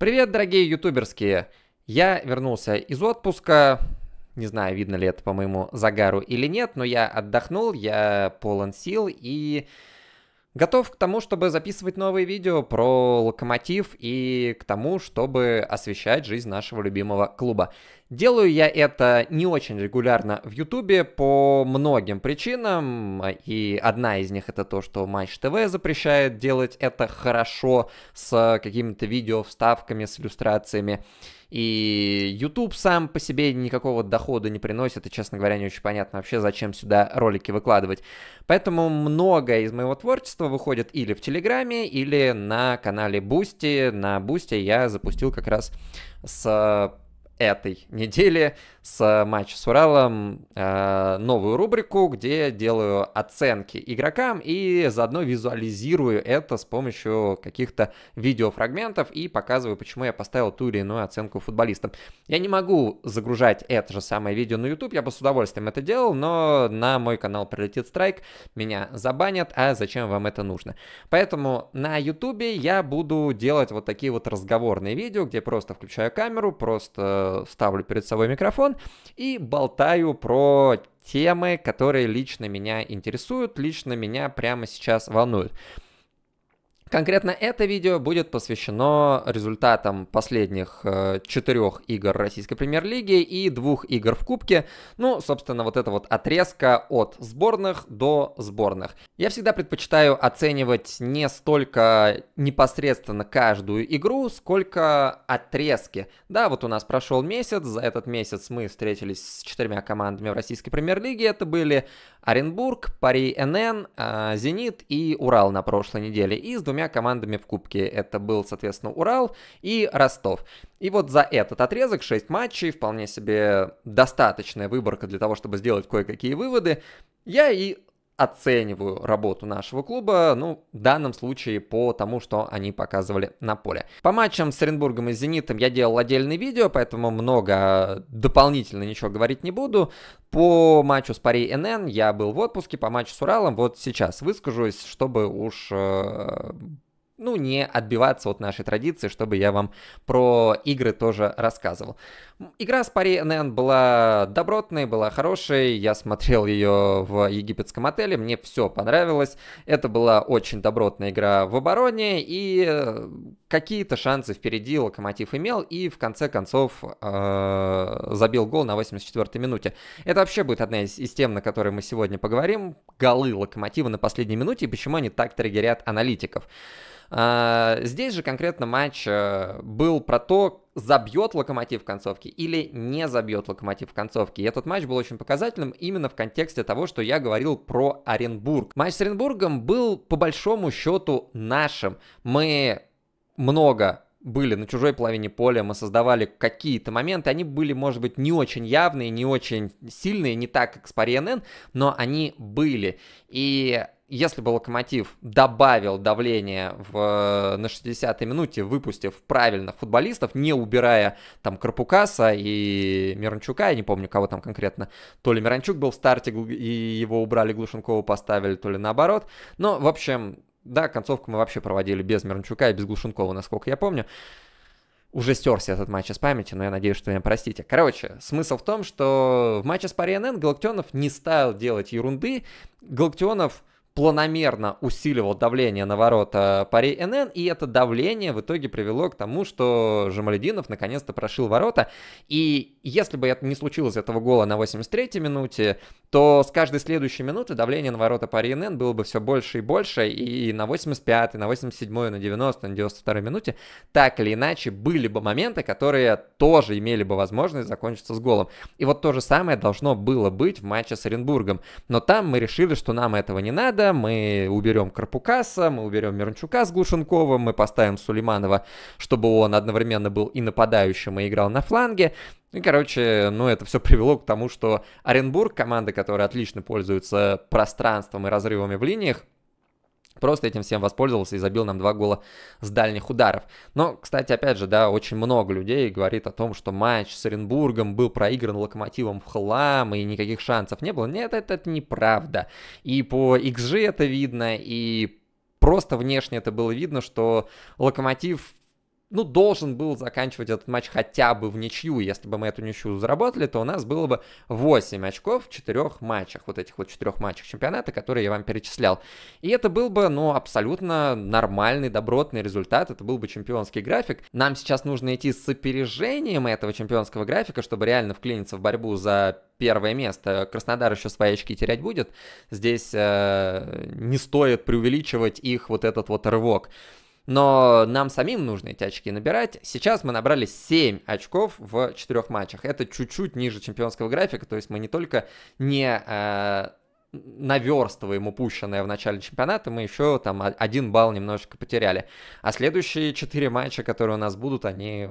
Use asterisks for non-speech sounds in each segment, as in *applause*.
Привет, дорогие ютуберские! Я вернулся из отпуска. Не знаю, видно ли это по моему загару или нет, но я отдохнул, я полон сил и Готов к тому, чтобы записывать новые видео про локомотив и к тому, чтобы освещать жизнь нашего любимого клуба. Делаю я это не очень регулярно в Ютубе по многим причинам, и одна из них это то, что Матч ТВ запрещает делать это хорошо с какими-то видео вставками, с иллюстрациями. И YouTube сам по себе никакого дохода не приносит, и, честно говоря, не очень понятно вообще, зачем сюда ролики выкладывать. Поэтому многое из моего творчества выходит или в Телеграме, или на канале Бусти. На Бусти я запустил как раз с э, этой недели с матча с Уралом э, новую рубрику, где делаю оценки игрокам и заодно визуализирую это с помощью каких-то видеофрагментов и показываю, почему я поставил ту или иную оценку футболистам. Я не могу загружать это же самое видео на YouTube, я бы с удовольствием это делал, но на мой канал прилетит страйк, меня забанят, а зачем вам это нужно? Поэтому на YouTube я буду делать вот такие вот разговорные видео, где просто включаю камеру, просто э, ставлю перед собой микрофон и болтаю про темы, которые лично меня интересуют, лично меня прямо сейчас волнуют. Конкретно это видео будет посвящено результатам последних э, четырех игр российской премьер-лиги и двух игр в Кубке. Ну, собственно, вот это вот отрезка от сборных до сборных. Я всегда предпочитаю оценивать не столько непосредственно каждую игру, сколько отрезки. Да, вот у нас прошел месяц, за этот месяц мы встретились с четырьмя командами в российской премьер-лиге. Это были Оренбург, Пари НН, а, Зенит и Урал на прошлой неделе. И с двумя командами в Кубке. Это был, соответственно, Урал и Ростов. И вот за этот отрезок 6 матчей, вполне себе достаточная выборка для того, чтобы сделать кое-какие выводы. Я и оцениваю работу нашего клуба, ну, в данном случае по тому, что они показывали на поле. По матчам с Оренбургом и Зенитом я делал отдельное видео, поэтому много дополнительно ничего говорить не буду. По матчу с Парей НН я был в отпуске, по матчу с Уралом вот сейчас выскажусь, чтобы уж э, ну, не отбиваться от нашей традиции, чтобы я вам про игры тоже рассказывал. Игра с пари NN была добротной, была хорошей, я смотрел ее в египетском отеле, мне все понравилось, это была очень добротная игра в обороне, и э, какие-то шансы впереди Локомотив имел, и в конце концов э, забил гол на 84-й минуте. Это вообще будет одна из, из тем, на которой мы сегодня поговорим, голы Локомотива на последней минуте, и почему они так триггерят аналитиков. А, здесь же конкретно матч э, был про то, забьет локомотив в концовке или не забьет локомотив в концовке. И этот матч был очень показательным именно в контексте того, что я говорил про Оренбург. Матч с Оренбургом был по большому счету нашим. Мы много были на чужой половине поля, мы создавали какие-то моменты, они были, может быть, не очень явные, не очень сильные, не так, как с Пари но они были. И если бы Локомотив добавил давление в, э, на 60-й минуте, выпустив правильно футболистов, не убирая там Карпукаса и Мирончука, я не помню, кого там конкретно, то ли Миранчук был в старте, и его убрали, Глушенкова поставили, то ли наоборот. Но, в общем, да, концовку мы вообще проводили без Мирончука и без Глушенкова, насколько я помню. Уже стерся этот матч из памяти, но я надеюсь, что меня простите. Короче, смысл в том, что в матче с Пари НН Галактионов не стал делать ерунды. Галактионов планомерно усиливал давление на ворота пари НН, и это давление в итоге привело к тому, что Жамалединов наконец-то прошил ворота. И если бы это не случилось этого гола на 83-й минуте, то с каждой следующей минуты давление на ворота пари НН было бы все больше и больше, и на 85-й, на 87-й, на 90-й, на 92-й минуте так или иначе были бы моменты, которые тоже имели бы возможность закончиться с голом. И вот то же самое должно было быть в матче с Оренбургом. Но там мы решили, что нам этого не надо, мы уберем Карпукаса, мы уберем Мирончука с Глушенковым, мы поставим Сулейманова, чтобы он одновременно был и нападающим, и играл на фланге. И, короче, ну, это все привело к тому, что Оренбург, команда, которая отлично пользуется пространством и разрывами в линиях, Просто этим всем воспользовался и забил нам два гола с дальних ударов. Но, кстати, опять же, да, очень много людей говорит о том, что матч с Оренбургом был проигран локомотивом в хлам и никаких шансов не было. Нет, это, это неправда. И по XG это видно, и просто внешне это было видно, что локомотив ну, должен был заканчивать этот матч хотя бы в ничью. Если бы мы эту ничью заработали, то у нас было бы 8 очков в 4 матчах, вот этих вот 4 матчах чемпионата, которые я вам перечислял. И это был бы, ну, абсолютно нормальный, добротный результат, это был бы чемпионский график. Нам сейчас нужно идти с опережением этого чемпионского графика, чтобы реально вклиниться в борьбу за первое место. Краснодар еще свои очки терять будет. Здесь э, не стоит преувеличивать их вот этот вот рывок но нам самим нужно эти очки набирать. Сейчас мы набрали 7 очков в 4 матчах. Это чуть-чуть ниже чемпионского графика, то есть мы не только не э, наверстываем упущенное в начале чемпионата, мы еще там один балл немножечко потеряли. А следующие четыре матча, которые у нас будут, они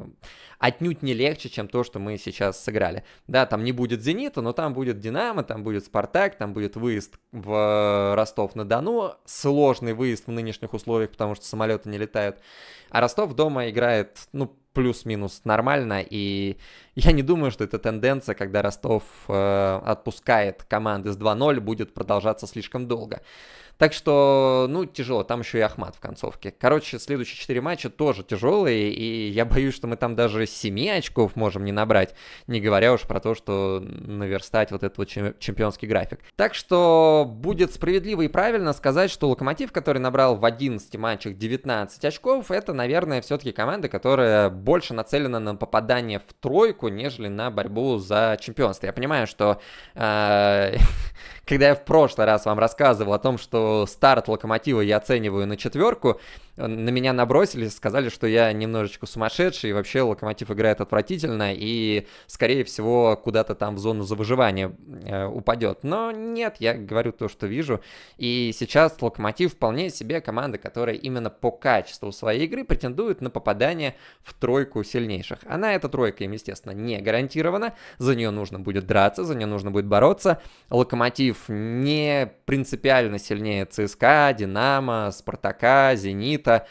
отнюдь не легче, чем то, что мы сейчас сыграли. Да, там не будет «Зенита», но там будет «Динамо», там будет «Спартак», там будет выезд в Ростов-на-Дону, сложный выезд в нынешних условиях, потому что самолеты не летают. А Ростов дома играет, ну, плюс-минус нормально, и я не думаю, что эта тенденция, когда Ростов э, отпускает команды с 2-0, будет продолжаться слишком долго. Так что, ну, тяжело. Там еще и Ахмат в концовке. Короче, следующие четыре матча тоже тяжелые, и я боюсь, что мы там даже 7 очков можем не набрать, не говоря уж про то, что наверстать вот этот вот чемпионский график. Так что будет справедливо и правильно сказать, что Локомотив, который набрал в 11 матчах 19 очков, это, наверное, все-таки команда, которая больше нацелена на попадание в тройку, ставку, нежели на борьбу за чемпионство. Я понимаю, что э, *laughs* когда я в прошлый раз вам рассказывал о том, что старт Локомотива я оцениваю на четверку, на меня набросились, сказали, что я немножечко сумасшедший, и вообще Локомотив играет отвратительно, и, скорее всего, куда-то там в зону за выживание э, упадет. Но нет, я говорю то, что вижу, и сейчас Локомотив вполне себе команда, которая именно по качеству своей игры претендует на попадание в тройку сильнейших. Она, эта тройка, им, естественно, не гарантирована, за нее нужно будет драться, за нее нужно будет бороться. Локомотив не принципиально сильнее ЦСКА, Динамо, Спартака, Зенит, фаворита,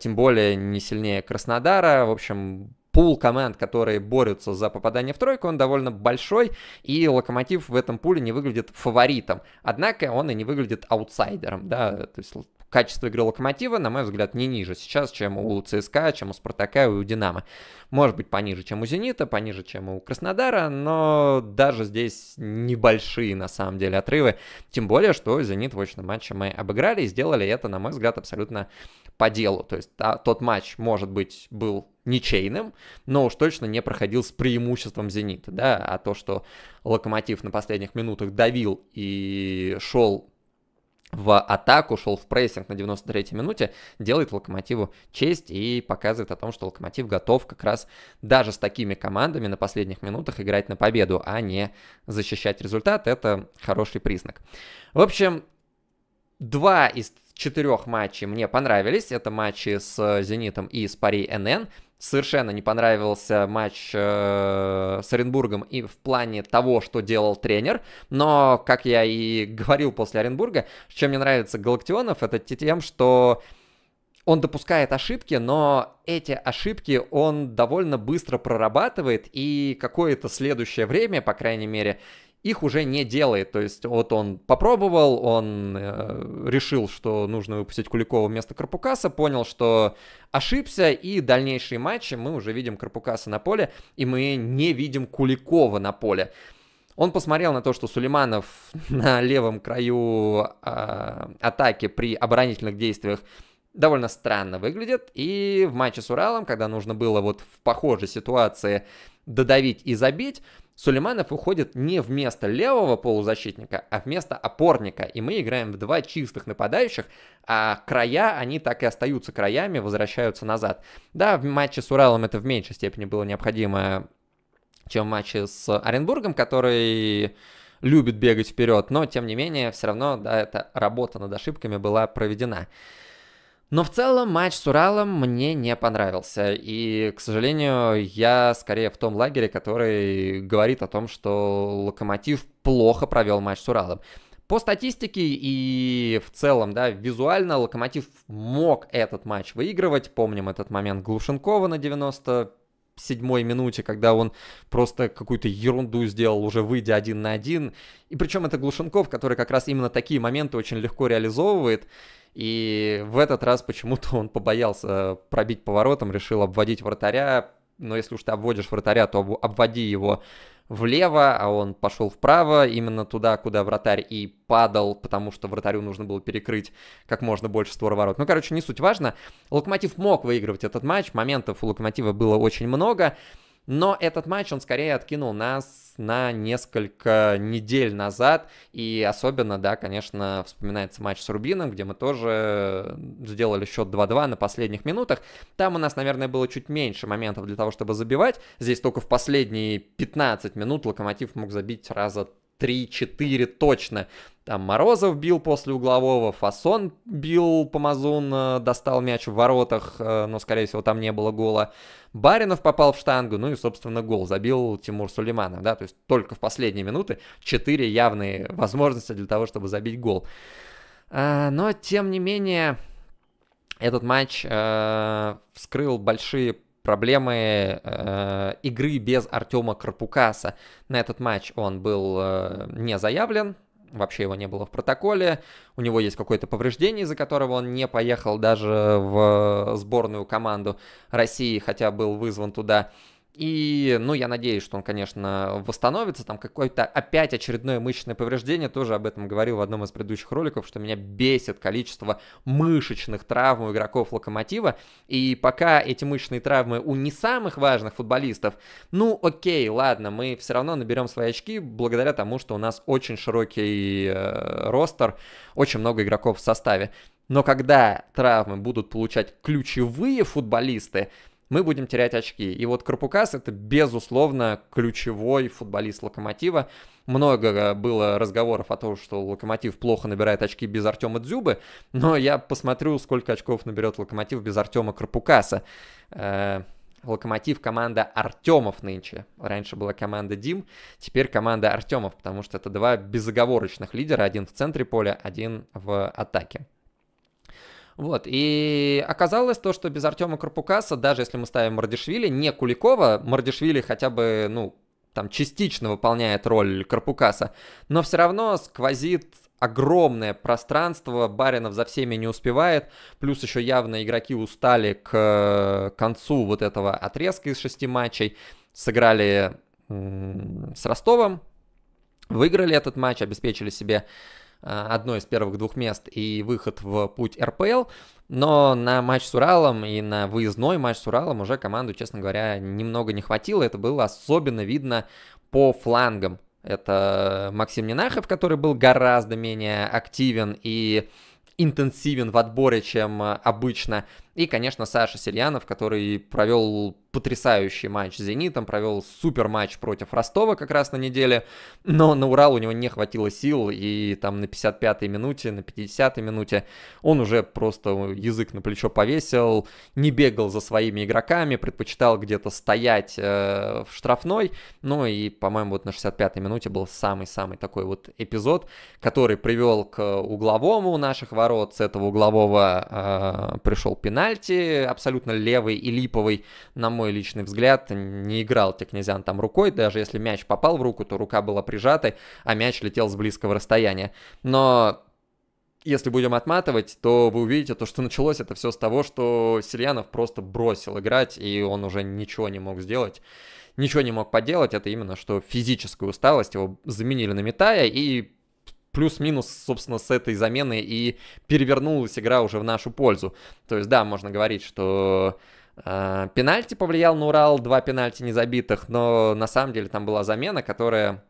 тем более не сильнее Краснодара. В общем, пул команд, которые борются за попадание в тройку, он довольно большой, и Локомотив в этом пуле не выглядит фаворитом. Однако он и не выглядит аутсайдером, да, то есть качество игры Локомотива, на мой взгляд, не ниже сейчас, чем у ЦСКА, чем у Спартака и у Динамо. Может быть, пониже, чем у Зенита, пониже, чем у Краснодара, но даже здесь небольшие, на самом деле, отрывы. Тем более, что Зенит в очном матче мы обыграли и сделали это, на мой взгляд, абсолютно по делу. То есть та, тот матч, может быть, был ничейным, но уж точно не проходил с преимуществом «Зенита», да, а то, что «Локомотив» на последних минутах давил и шел в атаку, шел в прессинг на 93-й минуте, делает Локомотиву честь и показывает о том, что Локомотив готов как раз даже с такими командами на последних минутах играть на победу, а не защищать результат. Это хороший признак. В общем, два из четырех матчей мне понравились. Это матчи с «Зенитом» и с «Пари НН». Совершенно не понравился матч э, с Оренбургом и в плане того, что делал тренер. Но, как я и говорил после Оренбурга, чем мне нравится Галактионов, это тем, что он допускает ошибки, но эти ошибки он довольно быстро прорабатывает, и какое-то следующее время, по крайней мере, их уже не делает. То есть вот он попробовал, он э, решил, что нужно выпустить Куликова вместо Карпукаса, понял, что ошибся, и дальнейшие матчи мы уже видим Карпукаса на поле, и мы не видим Куликова на поле. Он посмотрел на то, что Сулейманов *laughs* на левом краю э, атаки при оборонительных действиях довольно странно выглядит, и в матче с Уралом, когда нужно было вот в похожей ситуации додавить и забить, Сулейманов уходит не вместо левого полузащитника, а вместо опорника. И мы играем в два чистых нападающих, а края, они так и остаются краями, возвращаются назад. Да, в матче с Уралом это в меньшей степени было необходимо, чем в матче с Оренбургом, который любит бегать вперед, но тем не менее, все равно да, эта работа над ошибками была проведена. Но в целом матч с Уралом мне не понравился. И, к сожалению, я скорее в том лагере, который говорит о том, что Локомотив плохо провел матч с Уралом. По статистике и в целом, да, визуально Локомотив мог этот матч выигрывать. Помним этот момент Глушенкова на 90 седьмой минуте, когда он просто какую-то ерунду сделал, уже выйдя один на один. И причем это Глушенков, который как раз именно такие моменты очень легко реализовывает. И в этот раз почему-то он побоялся пробить поворотом, решил обводить вратаря. Но если уж ты обводишь вратаря, то обводи его влево, а он пошел вправо, именно туда, куда вратарь и падал, потому что вратарю нужно было перекрыть как можно больше створ ворот. Ну, короче, не суть важно. Локомотив мог выигрывать этот матч, моментов у Локомотива было очень много, но этот матч, он скорее откинул нас на несколько недель назад. И особенно, да, конечно, вспоминается матч с Рубином, где мы тоже э, сделали счет 2-2 на последних минутах. Там у нас, наверное, было чуть меньше моментов для того, чтобы забивать. Здесь только в последние 15 минут Локомотив мог забить раза 3-4 точно. Там Морозов бил после углового, Фасон бил, по Мазуну достал мяч в воротах, э, но, скорее всего, там не было гола. Баринов попал в штангу, ну и, собственно, гол забил Тимур Сулейманов, да, то есть только в последние минуты 4 явные возможности для того, чтобы забить гол. А, но, тем не менее, этот матч э, вскрыл большие проблемы э, игры без Артема Карпукаса. На этот матч он был э, не заявлен, вообще его не было в протоколе, у него есть какое-то повреждение, из-за которого он не поехал даже в э, сборную команду России, хотя был вызван туда. Э, и, ну, я надеюсь, что он, конечно, восстановится. Там какое-то опять очередное мышечное повреждение. Тоже об этом говорил в одном из предыдущих роликов, что меня бесит количество мышечных травм у игроков Локомотива. И пока эти мышечные травмы у не самых важных футболистов, ну, окей, ладно, мы все равно наберем свои очки благодаря тому, что у нас очень широкий э, ростер, очень много игроков в составе. Но когда травмы будут получать ключевые футболисты, мы будем терять очки. И вот Карпукас это, безусловно, ключевой футболист Локомотива. Много э, было разговоров о том, что Локомотив плохо набирает очки без Артема Дзюбы, но я посмотрю, сколько очков наберет Локомотив без Артема Карпукаса. Э, Локомотив команда Артемов нынче. Раньше была команда Дим, теперь команда Артемов, потому что это два безоговорочных лидера, один в центре поля, один в атаке. Вот, и оказалось то, что без Артема Карпукаса, даже если мы ставим Мардишвили, не Куликова, Мардишвили хотя бы, ну, там частично выполняет роль Карпукаса, но все равно сквозит огромное пространство, Баринов за всеми не успевает, плюс еще явно игроки устали к э, концу вот этого отрезка из шести матчей, сыграли с Ростовом, выиграли этот матч, обеспечили себе а, одно из первых двух мест и выход в путь РПЛ. Но на матч с Уралом и на выездной матч с Уралом уже команду, честно говоря, немного не хватило. Это было особенно видно по флангам. Это Максим Нинахов, который был гораздо менее активен и интенсивен в отборе, чем обычно. И, конечно, Саша Сельянов, который провел потрясающий матч с «Зенитом», провел супер матч против Ростова как раз на неделе, но на Урал у него не хватило сил, и там на 55-й минуте, на 50-й минуте он уже просто язык на плечо повесил, не бегал за своими игроками, предпочитал где-то стоять э, в штрафной, ну и, по-моему, вот на 65-й минуте был самый-самый такой вот эпизод, который привел к угловому у наших ворот, с этого углового э, пришел пенальти, пенальти, абсолютно левый и липовый, на мой личный взгляд, не играл Текнезян там рукой, даже если мяч попал в руку, то рука была прижата, а мяч летел с близкого расстояния. Но если будем отматывать, то вы увидите то, что началось это все с того, что Сильянов просто бросил играть, и он уже ничего не мог сделать. Ничего не мог поделать, это именно что физическая усталость, его заменили на Митая, и плюс-минус, собственно, с этой замены и перевернулась игра уже в нашу пользу. То есть, да, можно говорить, что э, пенальти повлиял на Урал, два пенальти не забитых, но на самом деле там была замена, которая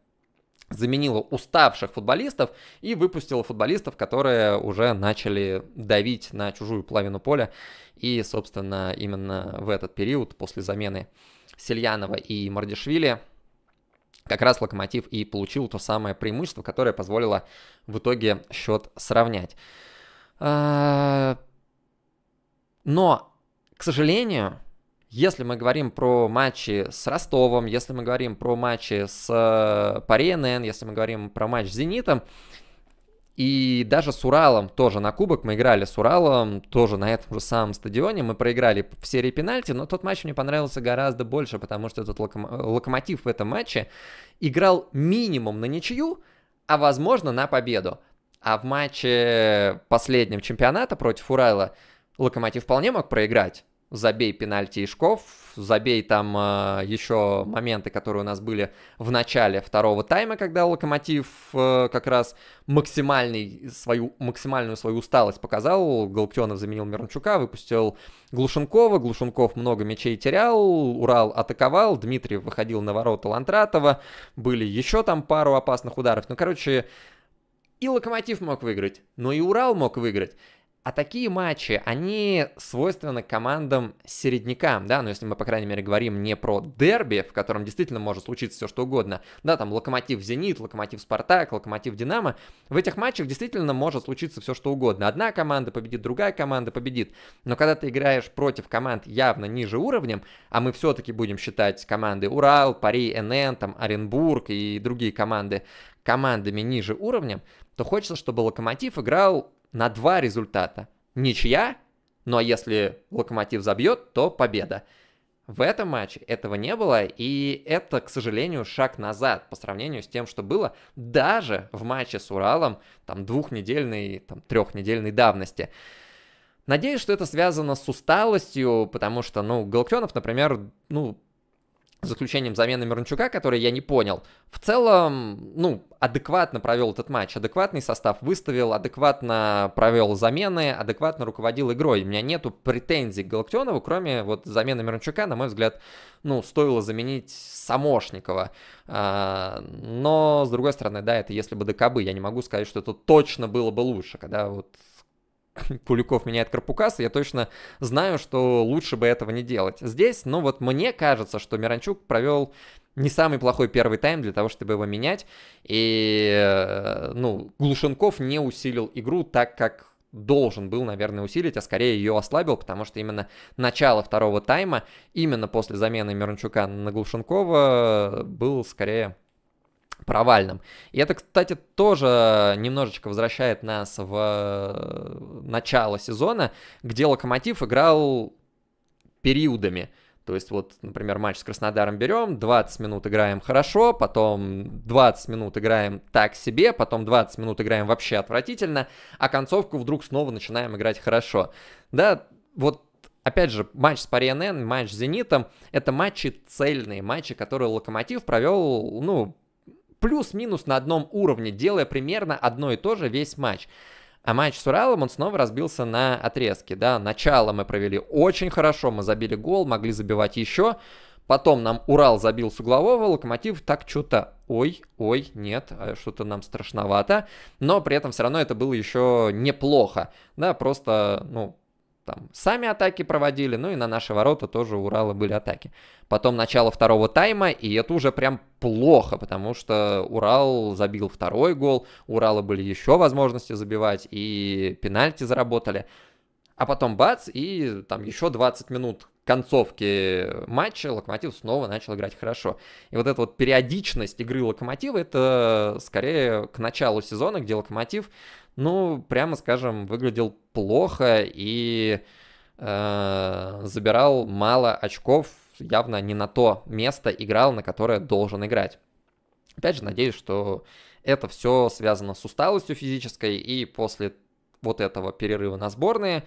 заменила уставших футболистов и выпустила футболистов, которые уже начали давить на чужую половину поля. И, собственно, именно в этот период, после замены Сельянова и Мардишвили, как раз Локомотив и получил то самое преимущество, которое позволило в итоге счет сравнять. А, но, к сожалению, если мы говорим про матчи с Ростовом, если мы говорим про матчи с э, Пари НН, если мы говорим про матч с Зенитом, и даже с Уралом тоже на кубок мы играли с Уралом, тоже на этом же самом стадионе. Мы проиграли в серии пенальти, но тот матч мне понравился гораздо больше, потому что этот локом... локомотив в этом матче играл минимум на ничью, а возможно на победу. А в матче последнем чемпионата против Урала Локомотив вполне мог проиграть забей пенальти и забей там э, еще моменты, которые у нас были в начале второго тайма, когда Локомотив э, как раз максимальный, свою, максимальную свою усталость показал. Галактионов заменил Мирончука, выпустил Глушенкова, Глушенков много мячей терял, Урал атаковал, Дмитрий выходил на ворота Лантратова, были еще там пару опасных ударов. Ну, короче, и Локомотив мог выиграть, но и Урал мог выиграть. А такие матчи, они свойственны командам-середнякам, да, ну если мы, по крайней мере, говорим не про дерби, в котором действительно может случиться все что угодно, да, там Локомотив Зенит, Локомотив Спартак, Локомотив Динамо, в этих матчах действительно может случиться все что угодно. Одна команда победит, другая команда победит, но когда ты играешь против команд явно ниже уровнем, а мы все-таки будем считать команды Урал, Пари, НН, там Оренбург и другие команды командами ниже уровнем, то хочется, чтобы Локомотив играл на два результата. Ничья, ну а если Локомотив забьет, то победа. В этом матче этого не было, и это, к сожалению, шаг назад по сравнению с тем, что было даже в матче с Уралом, там, двухнедельной, там, трехнедельной давности. Надеюсь, что это связано с усталостью, потому что, ну, Галактионов, например, ну, заключением замены Мирончука, который я не понял, в целом, ну, адекватно провел этот матч, адекватный состав выставил, адекватно провел замены, адекватно руководил игрой. У меня нету претензий к Галактионову, кроме вот замены Мирончука, на мой взгляд, ну, стоило заменить Самошникова. А, но, с другой стороны, да, это если бы ДКБ, я не могу сказать, что это точно было бы лучше, когда вот *laughs* Куликов меняет Карпукаса, я точно знаю, что лучше бы этого не делать. Здесь, ну вот мне кажется, что Миранчук провел не самый плохой первый тайм для того, чтобы его менять. И, э, ну, Глушенков не усилил игру так, как должен был, наверное, усилить, а скорее ее ослабил, потому что именно начало второго тайма, именно после замены Мирончука на Глушенкова, был скорее провальным. И это, кстати, тоже немножечко возвращает нас в э, начало сезона, где Локомотив играл периодами. То есть вот, например, матч с Краснодаром берем, 20 минут играем хорошо, потом 20 минут играем так себе, потом 20 минут играем вообще отвратительно, а концовку вдруг снова начинаем играть хорошо. Да, вот опять же, матч с Пари матч с Зенитом, это матчи цельные, матчи, которые Локомотив провел, ну, плюс-минус на одном уровне, делая примерно одно и то же весь матч. А матч с Уралом, он снова разбился на отрезки, да, начало мы провели очень хорошо, мы забили гол, могли забивать еще, потом нам Урал забил с углового, Локомотив так что-то, ой, ой, нет, а что-то нам страшновато, но при этом все равно это было еще неплохо, да, просто, ну, там сами атаки проводили, ну и на наши ворота тоже у Урала были атаки. Потом начало второго тайма, и это уже прям плохо, потому что Урал забил второй гол, у Урала были еще возможности забивать, и пенальти заработали. А потом бац, и там еще 20 минут концовки матча Локомотив снова начал играть хорошо. И вот эта вот периодичность игры Локомотива, это скорее к началу сезона, где Локомотив ну, прямо скажем, выглядел плохо и э, забирал мало очков, явно не на то место играл, на которое должен играть. Опять же, надеюсь, что это все связано с усталостью физической, и после вот этого перерыва на сборные,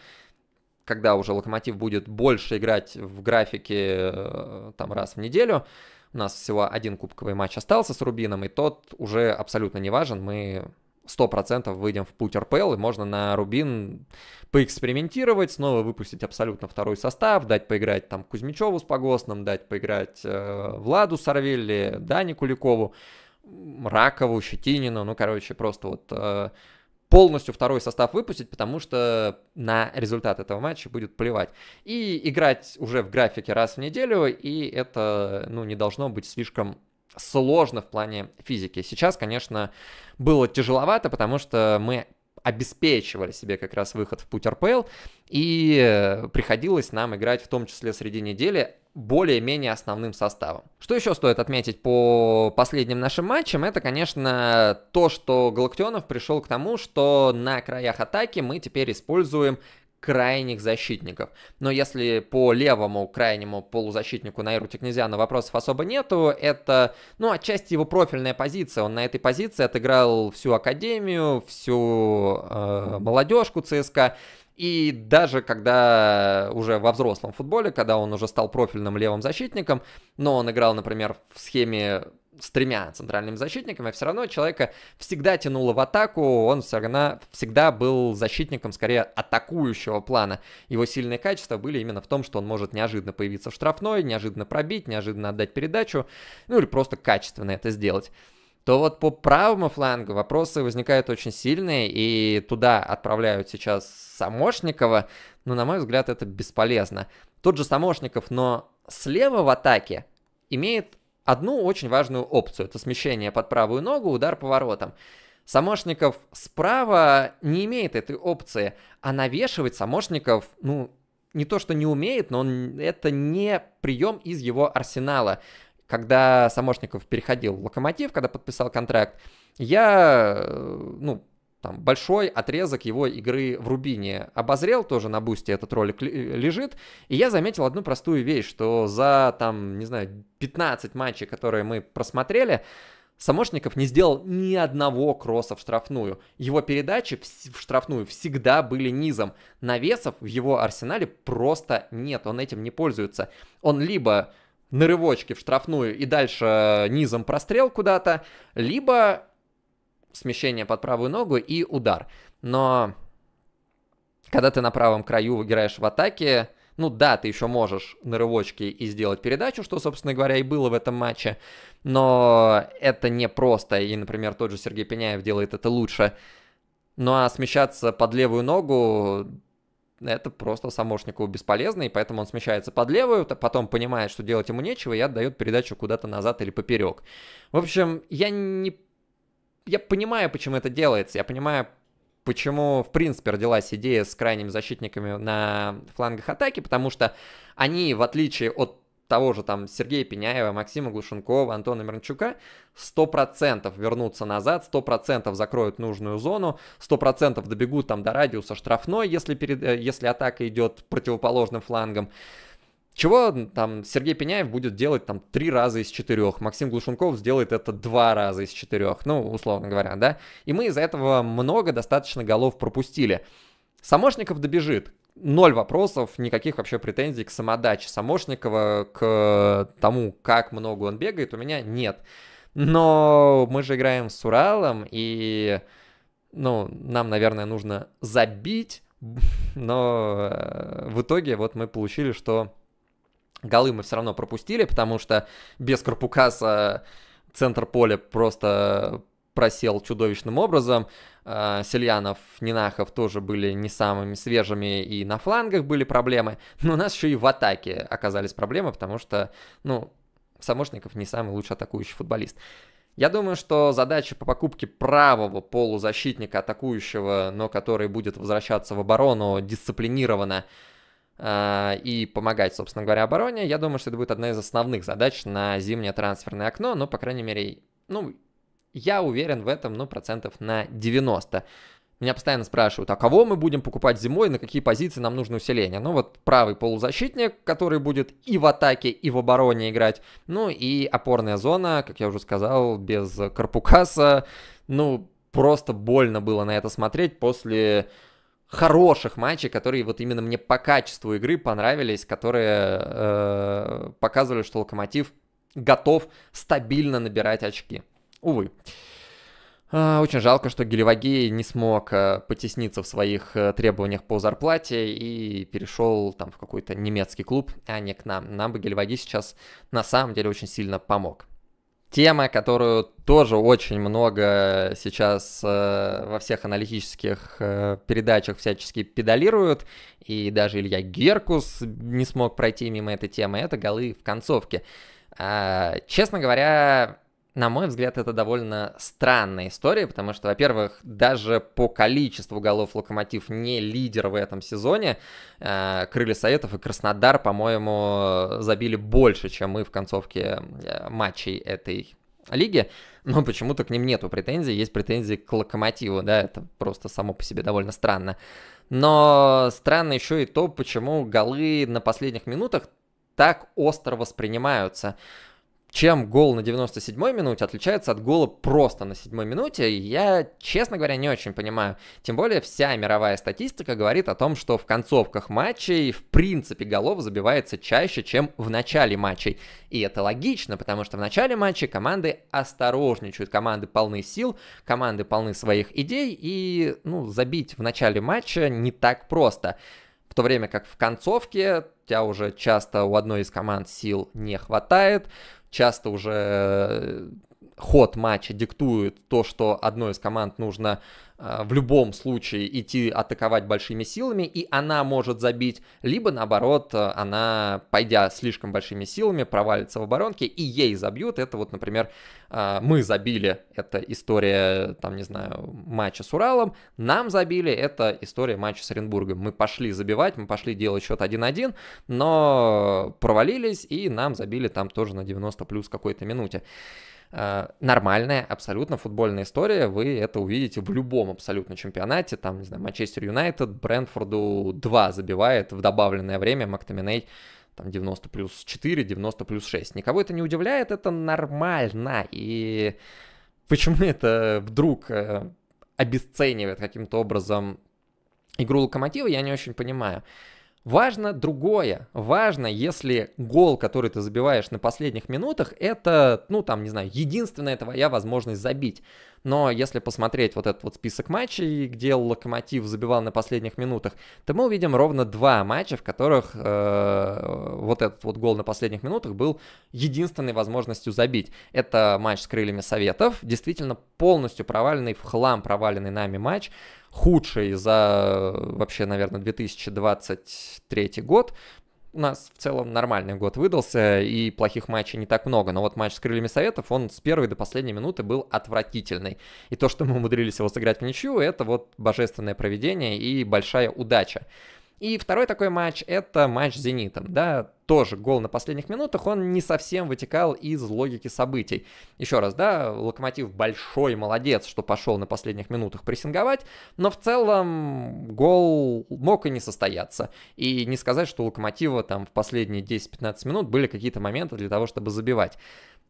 когда уже Локомотив будет больше играть в графике э, там раз в неделю, у нас всего один кубковый матч остался с Рубином, и тот уже абсолютно не важен, мы 100% выйдем в путь РПЛ, и можно на Рубин поэкспериментировать, снова выпустить абсолютно второй состав, дать поиграть там Кузьмичеву с Погосным, дать поиграть э, Владу Сарвелли, Дани Куликову, Ракову, Щетинину, ну, короче, просто вот э, полностью второй состав выпустить, потому что на результат этого матча будет плевать. И играть уже в графике раз в неделю, и это, ну, не должно быть слишком сложно в плане физики. Сейчас, конечно, было тяжеловато, потому что мы обеспечивали себе как раз выход в путь РПЛ, и э, приходилось нам играть в том числе среди недели более-менее основным составом. Что еще стоит отметить по последним нашим матчам, это, конечно, то, что Галактионов пришел к тому, что на краях атаки мы теперь используем крайних защитников. Но если по левому крайнему полузащитнику Наиру Текнезиана вопросов особо нету, это, ну, отчасти его профильная позиция. Он на этой позиции отыграл всю академию, всю э, молодежку ЦСКА. И даже когда уже во взрослом футболе, когда он уже стал профильным левым защитником, но он играл, например, в схеме с тремя центральными защитниками, все равно человека всегда тянуло в атаку, он все равно всегда был защитником скорее атакующего плана. Его сильные качества были именно в том, что он может неожиданно появиться в штрафной, неожиданно пробить, неожиданно отдать передачу, ну или просто качественно это сделать то вот по правому флангу вопросы возникают очень сильные, и туда отправляют сейчас Самошникова, но, ну, на мой взгляд, это бесполезно. Тот же Самошников, но слева в атаке имеет одну очень важную опцию. Это смещение под правую ногу, удар поворотом. Самошников справа не имеет этой опции, а навешивать Самошников, ну, не то что не умеет, но он, это не прием из его арсенала. Когда Самошников переходил в Локомотив, когда подписал контракт, я, э, ну, там, большой отрезок его игры в Рубине обозрел, тоже на бусте этот ролик э, лежит, и я заметил одну простую вещь, что за, там, не знаю, 15 матчей, которые мы просмотрели, Самошников не сделал ни одного кросса в штрафную. Его передачи в штрафную всегда были низом. Навесов в его арсенале просто нет, он этим не пользуется. Он либо нырывочки в штрафную и дальше низом прострел куда-то, либо смещение под правую ногу и удар. Но когда ты на правом краю играешь в атаке, ну да, ты еще можешь на рывочке и сделать передачу, что, собственно говоря, и было в этом матче, но это не просто, и, например, тот же Сергей Пеняев делает это лучше. Ну а смещаться под левую ногу это просто Самошникову бесполезно, и поэтому он смещается под левую, потом понимает, что делать ему нечего, и отдает передачу куда-то назад или поперек. В общем, я не я понимаю, почему это делается, я понимаю, почему, в принципе, родилась идея с крайними защитниками на флангах атаки, потому что они, в отличие от того же там Сергея Пеняева, Максима Глушенкова, Антона Миранчука, 100% вернутся назад, 100% закроют нужную зону, 100% добегут там до радиуса штрафной, если, перед, э, если атака идет противоположным флангом. Чего там Сергей Пеняев будет делать там три раза из четырех, Максим Глушенков сделает это два раза из четырех, ну, условно говоря, да? И мы из-за этого много достаточно голов пропустили. Самошников добежит, ноль вопросов, никаких вообще претензий к самодаче Самошникова, к э, тому, как много он бегает, у меня нет. Но мы же играем с Уралом, и, ну, нам, наверное, нужно забить, *laughs* но э, в итоге вот мы получили, что Голы мы все равно пропустили, потому что без Карпукаса центр поля просто просел чудовищным образом. А, Сельянов, Нинахов тоже были не самыми свежими, и на флангах были проблемы. Но у нас еще и в атаке оказались проблемы, потому что, ну, Самошников не самый лучший атакующий футболист. Я думаю, что задача по покупке правого полузащитника, атакующего, но который будет возвращаться в оборону дисциплинированно, а, и помогать, собственно говоря, обороне, я думаю, что это будет одна из основных задач на зимнее трансферное окно, но, по крайней мере, ну, я уверен в этом, ну, процентов на 90. Меня постоянно спрашивают, а кого мы будем покупать зимой, на какие позиции нам нужно усиление? Ну вот правый полузащитник, который будет и в атаке, и в обороне играть. Ну и опорная зона, как я уже сказал, без Карпукаса. Ну, просто больно было на это смотреть после хороших матчей, которые вот именно мне по качеству игры понравились, которые э, показывали, что Локомотив готов стабильно набирать очки. Увы. А, очень жалко, что Гелевагей не смог э, потесниться в своих э, требованиях по зарплате и перешел там в какой-то немецкий клуб, а не к нам. Нам бы Гелевагей сейчас на самом деле очень сильно помог. Тема, которую тоже очень много сейчас э, во всех аналитических э, передачах всячески педалируют, и даже Илья Геркус не смог пройти мимо этой темы, это голы в концовке. А, честно говоря, на мой взгляд, это довольно странная история, потому что, во-первых, даже по количеству голов Локомотив не лидер в этом сезоне. Э, Крылья Советов и Краснодар, по-моему, забили больше, чем мы в концовке э, матчей этой лиги, но почему-то к ним нету претензий, есть претензии к Локомотиву, да, это просто само по себе довольно странно. Но странно еще и то, почему голы на последних минутах так остро воспринимаются чем гол на 97-й минуте отличается от гола просто на 7-й минуте, я, честно говоря, не очень понимаю. Тем более вся мировая статистика говорит о том, что в концовках матчей, в принципе, голов забивается чаще, чем в начале матчей. И это логично, потому что в начале матча команды осторожничают, команды полны сил, команды полны своих идей, и ну, забить в начале матча не так просто. В то время как в концовке у тебя уже часто у одной из команд сил не хватает, часто уже э, ход матча диктует то, что одной из команд нужно э, в любом случае идти атаковать большими силами, и она может забить, либо наоборот, э, она, пойдя слишком большими силами, провалится в оборонке, и ей забьют. Это вот, например, э, мы забили, это история, там, не знаю, матча с Уралом, нам забили, это история матча с Оренбургом. Мы пошли забивать, мы пошли делать счет 1-1, но провалились, и нам забили там тоже на 90 плюс какой-то минуте. Э, нормальная абсолютно футбольная история. Вы это увидите в любом абсолютно чемпионате. Там, не знаю, Манчестер Юнайтед Брэнфорду 2 забивает в добавленное время. Мактаминей там 90 плюс 4, 90 плюс 6. Никого это не удивляет, это нормально. И почему это вдруг э, обесценивает каким-то образом игру Локомотива, я не очень понимаю. Важно другое. Важно, если гол, который ты забиваешь на последних минутах, это, ну там, не знаю, единственная твоя возможность забить но если посмотреть вот этот вот список матчей, где Локомотив забивал на последних минутах, то мы увидим ровно два матча, в которых э, вот этот вот гол на последних минутах был единственной возможностью забить. Это матч с крыльями Советов, действительно полностью проваленный, в хлам проваленный нами матч, худший за вообще, наверное, 2023 год у нас в целом нормальный год выдался, и плохих матчей не так много. Но вот матч с крыльями Советов, он с первой до последней минуты был отвратительный. И то, что мы умудрились его сыграть в ничью, это вот божественное проведение и большая удача. И второй такой матч — это матч с «Зенитом». Да, тоже гол на последних минутах, он не совсем вытекал из логики событий. Еще раз, да, Локомотив большой молодец, что пошел на последних минутах прессинговать, но в целом гол мог и не состояться. И не сказать, что у Локомотива там в последние 10-15 минут были какие-то моменты для того, чтобы забивать.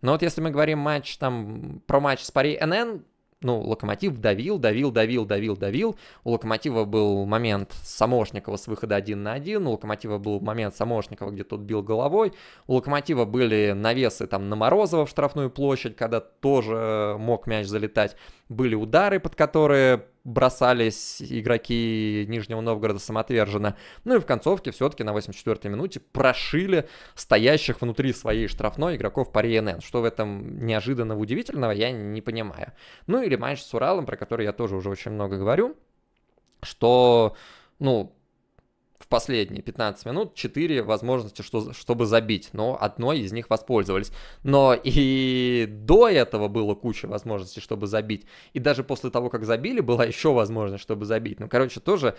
Но вот если мы говорим матч, там, про матч с Пари НН, ну, Локомотив давил, давил, давил, давил, давил. У Локомотива был момент Самошникова с выхода один на один, у Локомотива был момент Самошникова, где тот бил головой, у Локомотива были навесы там на Морозова в штрафную площадь, когда тоже э, мог мяч залетать, были удары, под которые бросались игроки Нижнего Новгорода самоотверженно. Ну и в концовке все-таки на 84-й минуте прошили стоящих внутри своей штрафной игроков пари НН. Что в этом неожиданного удивительного, я не понимаю. Ну или матч с Уралом, про который я тоже уже очень много говорю, что, ну, последние 15 минут 4 возможности, что, чтобы забить, но одной из них воспользовались. Но и до этого было куча возможностей, чтобы забить. И даже после того, как забили, была еще возможность, чтобы забить. Ну, короче, тоже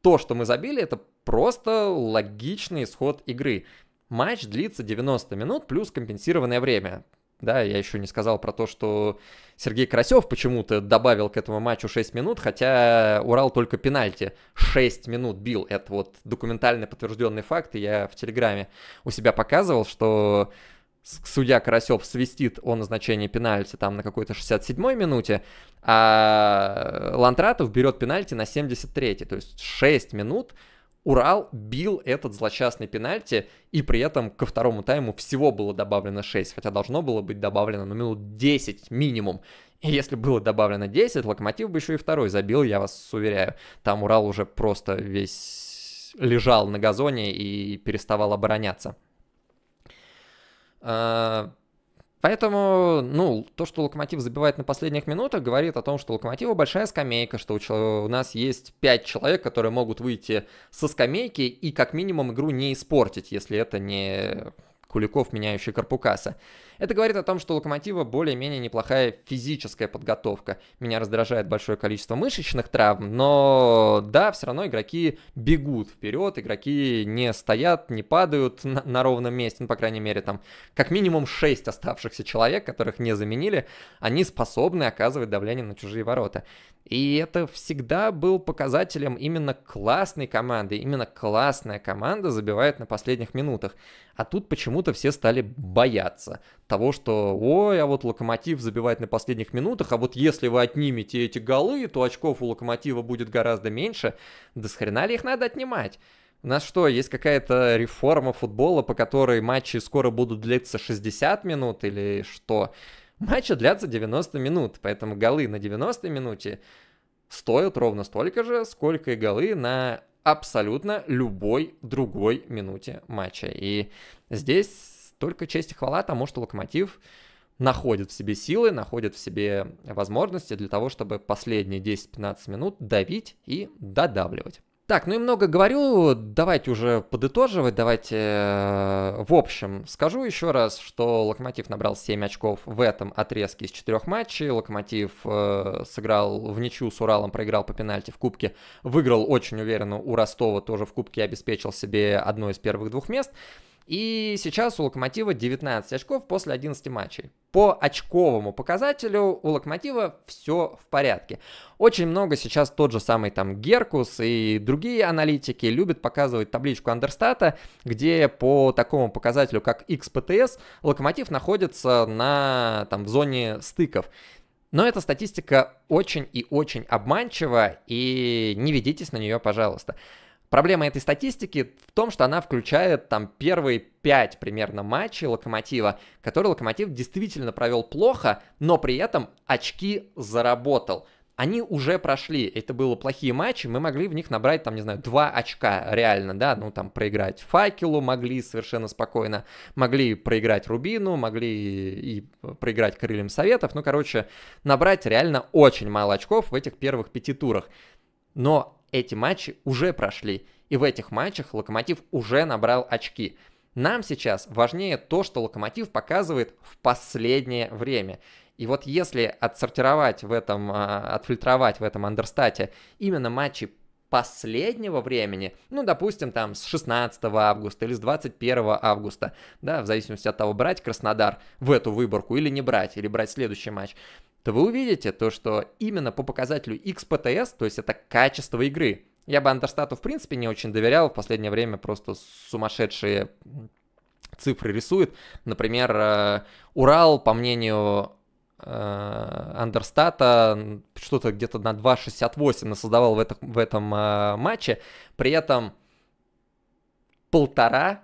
то, что мы забили, это просто логичный исход игры. Матч длится 90 минут плюс компенсированное время. Да, я еще не сказал про то, что Сергей Карасев почему-то добавил к этому матчу 6 минут, хотя Урал только пенальти 6 минут бил. Это вот документально подтвержденный факт, и я в Телеграме у себя показывал, что судья Карасев свистит о назначении пенальти там на какой-то 67-й минуте, а Лантратов берет пенальти на 73-й, то есть 6 минут – Урал бил этот злочастный пенальти, и при этом ко второму тайму всего было добавлено 6, хотя должно было быть добавлено ну, минут 10 минимум. И если было добавлено 10, Локомотив бы еще и второй забил, я вас уверяю. Там Урал уже просто весь лежал на газоне и переставал обороняться. А, Поэтому, ну, то, что Локомотив забивает на последних минутах, говорит о том, что у Локомотива большая скамейка, что у, у нас есть пять человек, которые могут выйти со скамейки и как минимум игру не испортить, если это не Куликов, меняющий Карпукаса. Это говорит о том, что у локомотива более-менее неплохая физическая подготовка. Меня раздражает большое количество мышечных травм, но да, все равно игроки бегут вперед, игроки не стоят, не падают на, на ровном месте, ну, по крайней мере, там как минимум 6 оставшихся человек, которых не заменили, они способны оказывать давление на чужие ворота. И это всегда был показателем именно классной команды, именно классная команда забивает на последних минутах. А тут почему-то все стали бояться того, что ой, а вот Локомотив забивает на последних минутах, а вот если вы отнимете эти голы, то очков у Локомотива будет гораздо меньше. Да с хрена ли их надо отнимать? У нас что, есть какая-то реформа футбола, по которой матчи скоро будут длиться 60 минут или что? Матчи длятся 90 минут, поэтому голы на 90 минуте стоят ровно столько же, сколько и голы на абсолютно любой другой минуте матча. И здесь только честь и хвала тому, что Локомотив находит в себе силы, находит в себе возможности для того, чтобы последние 10-15 минут давить и додавливать. Так, ну и много говорю, давайте уже подытоживать, давайте э, в общем скажу еще раз, что Локомотив набрал 7 очков в этом отрезке из 4 матчей, Локомотив э, сыграл в ничью с Уралом, проиграл по пенальти в Кубке, выиграл очень уверенно у Ростова, тоже в Кубке обеспечил себе одно из первых двух мест, и сейчас у Локомотива 19 очков после 11 матчей. По очковому показателю у Локомотива все в порядке. Очень много сейчас тот же самый там Геркус и другие аналитики любят показывать табличку Андерстата, где по такому показателю, как XPTS, Локомотив находится на, там, в зоне стыков. Но эта статистика очень и очень обманчива, и не ведитесь на нее, пожалуйста. Проблема этой статистики в том, что она включает там первые пять примерно матчей Локомотива, которые Локомотив действительно провел плохо, но при этом очки заработал они уже прошли, это было плохие матчи, мы могли в них набрать, там, не знаю, два очка реально, да, ну, там, проиграть Факелу могли совершенно спокойно, могли проиграть Рубину, могли и проиграть Крыльям Советов, ну, короче, набрать реально очень мало очков в этих первых пяти турах. Но эти матчи уже прошли, и в этих матчах Локомотив уже набрал очки. Нам сейчас важнее то, что Локомотив показывает в последнее время. И вот если отсортировать в этом, а, отфильтровать в этом андерстате именно матчи последнего времени, ну, допустим, там с 16 августа или с 21 августа, да, в зависимости от того, брать Краснодар в эту выборку или не брать, или брать следующий матч, то вы увидите то, что именно по показателю XPTS, то есть это качество игры, я бы Андерстату в принципе не очень доверял, в последнее время просто сумасшедшие цифры рисует. Например, э, Урал, по мнению э, Андерстата, что-то где-то на 2.68 насоздавал в этом, в этом э, матче, при этом полтора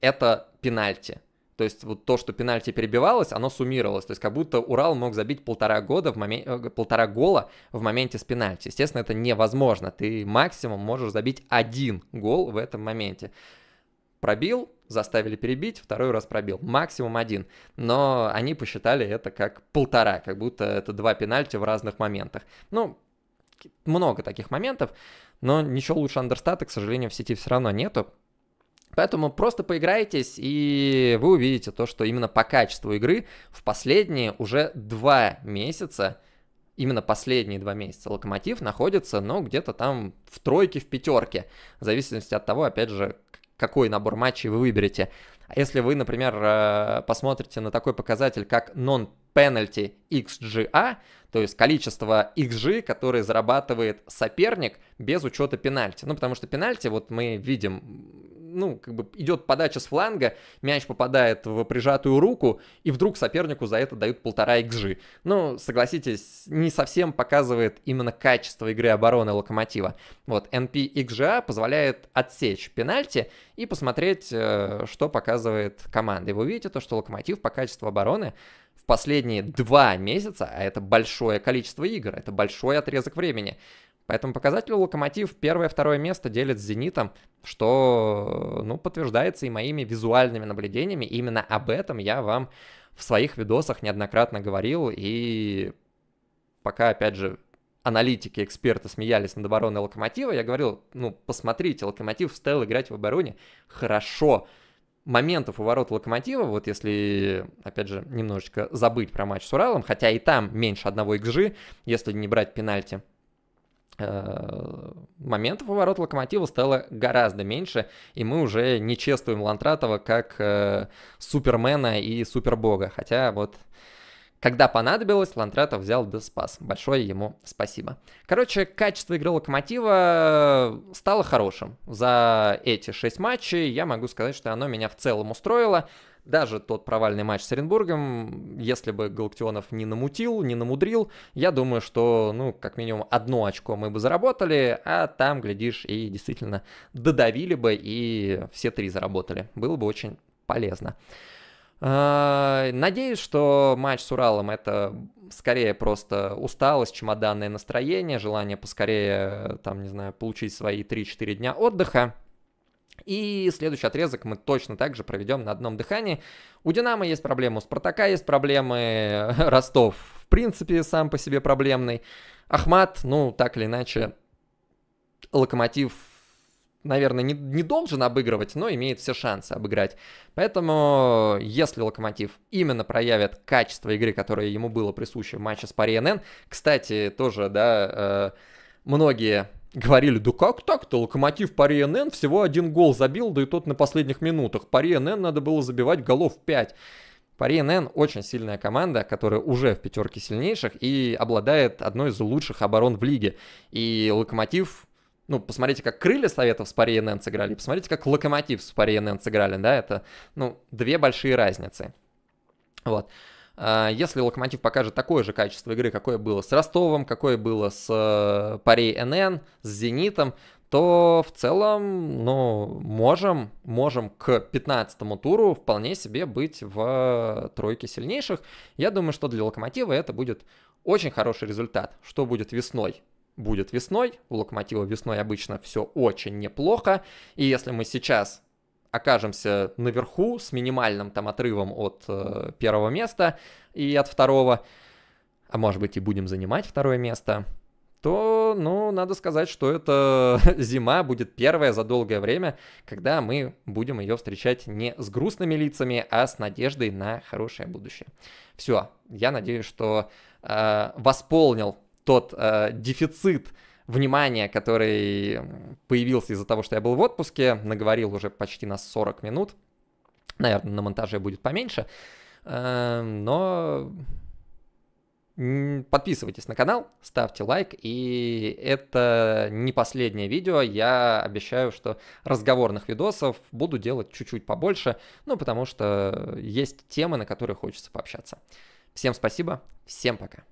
это пенальти. То есть вот то, что пенальти перебивалось, оно суммировалось. То есть как будто Урал мог забить полтора, года в момен... Э, полтора гола в моменте с пенальти. Естественно, это невозможно. Ты максимум можешь забить один гол в этом моменте. Пробил, заставили перебить, второй раз пробил. Максимум один. Но они посчитали это как полтора, как будто это два пенальти в разных моментах. Ну, много таких моментов, но ничего лучше андерстата, к сожалению, в сети все равно нету. Поэтому просто поиграйтесь, и вы увидите то, что именно по качеству игры в последние уже два месяца, именно последние два месяца, Локомотив находится, ну, где-то там в тройке, в пятерке, в зависимости от того, опять же, какой набор матчей вы выберете. А если вы, например, э, посмотрите на такой показатель, как non-penalty XGA, то есть количество XG, которые зарабатывает соперник без учета пенальти. Ну, потому что пенальти, вот мы видим ну, как бы идет подача с фланга, мяч попадает в прижатую руку, и вдруг сопернику за это дают полтора XG. Ну, согласитесь, не совсем показывает именно качество игры обороны Локомотива. Вот, NP XGA а позволяет отсечь пенальти и посмотреть, э, что показывает команда. И вы увидите то, что Локомотив по качеству обороны в последние два месяца, а это большое количество игр, это большой отрезок времени, Поэтому показатель Локомотив первое-второе место делит с Зенитом, что ну, подтверждается и моими визуальными наблюдениями. Именно об этом я вам в своих видосах неоднократно говорил. И пока, опять же, аналитики, эксперты смеялись над обороной Локомотива, я говорил, ну, посмотрите, Локомотив стал играть в обороне хорошо. Моментов у ворот Локомотива, вот если, опять же, немножечко забыть про матч с Уралом, хотя и там меньше одного XG, если не брать пенальти – Э, моментов у ворот Локомотива стало гораздо меньше, и мы уже не чествуем Лантратова как э, супермена и супербога. Хотя вот когда понадобилось, Лантратов взял да спас. Большое ему спасибо. Короче, качество игры Локомотива э, стало хорошим. За эти шесть матчей я могу сказать, что оно меня в целом устроило даже тот провальный матч с Оренбургом, если бы Галактионов не намутил, не намудрил, я думаю, что, ну, как минимум одно очко мы бы заработали, а там, глядишь, и действительно додавили бы, и все три заработали. Было бы очень полезно. А, надеюсь, что матч с Уралом это скорее просто усталость, чемоданное настроение, желание поскорее, там, не знаю, получить свои 3-4 дня отдыха. И следующий отрезок мы точно так же проведем на одном дыхании. У «Динамо» есть проблемы, у «Спартака» есть проблемы, *laughs* Ростов в принципе сам по себе проблемный. Ахмат, ну, так или иначе, Локомотив, наверное, не, не должен обыгрывать, но имеет все шансы обыграть. Поэтому, если Локомотив именно проявит качество игры, которое ему было присуще в матче с Пари НН, кстати, тоже, да, э, многие говорили, да как так-то, Локомотив Пари НН всего один гол забил, да и тот на последних минутах. Пари НН надо было забивать голов 5. Пари НН очень сильная команда, которая уже в пятерке сильнейших и обладает одной из лучших оборон в лиге. И Локомотив ну, посмотрите, как крылья Советов с Пари НН сыграли, посмотрите, как Локомотив с Пари НН сыграли, да, это, ну, две большие разницы. Вот. А, если Локомотив покажет такое же качество игры, какое было с Ростовом, какое было с э, Парей НН, с Зенитом, то в целом, ну, можем, можем к 15 туру вполне себе быть в тройке сильнейших. Я думаю, что для Локомотива это будет очень хороший результат. Что будет весной? Будет весной. У Локомотива весной обычно все очень неплохо. И если мы сейчас окажемся наверху с минимальным там отрывом от э, первого места и от второго, а может быть и будем занимать второе место, то, ну, надо сказать, что эта *laughs* зима будет первая за долгое время, когда мы будем ее встречать не с грустными лицами, а с надеждой на хорошее будущее. Все, я надеюсь, что э, восполнил тот э, дефицит, внимания, который появился из-за того, что я был в отпуске, наговорил уже почти на 40 минут. Наверное, на монтаже будет поменьше. Эм, но подписывайтесь на канал, ставьте лайк, и это не последнее видео. Я обещаю, что разговорных видосов буду делать чуть-чуть побольше, ну, потому что есть темы, на которые хочется пообщаться. Всем спасибо, всем пока.